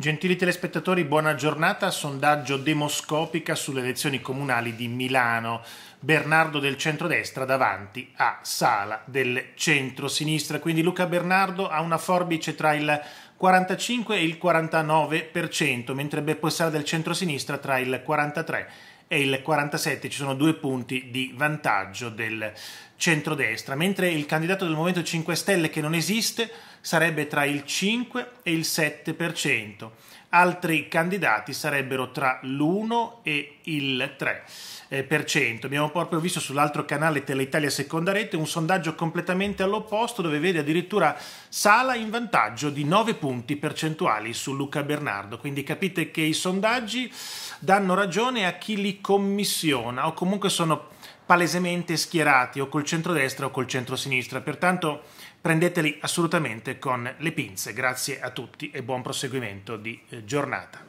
Gentili telespettatori, buona giornata. Sondaggio demoscopica sulle elezioni comunali di Milano. Bernardo del centrodestra davanti a Sala del centrosinistra. Quindi Luca Bernardo ha una forbice tra il 45 e il 49%, mentre Beppo Sala del centrosinistra tra il 43 e il 47 ci sono due punti di vantaggio del centrodestra, mentre il candidato del Movimento 5 Stelle che non esiste sarebbe tra il 5 e il 7%, altri candidati sarebbero tra l'1 e il 3%. Eh, Abbiamo proprio visto sull'altro canale Teleitalia Seconda Rete un sondaggio completamente all'opposto dove vede addirittura Sala in vantaggio di 9 punti percentuali su Luca Bernardo, quindi capite che i sondaggi danno ragione a chi li commissiona o comunque sono palesemente schierati o col centrodestra o col centrosinistra, pertanto prendeteli assolutamente con le pinze. Grazie a tutti e buon proseguimento di eh, giornata.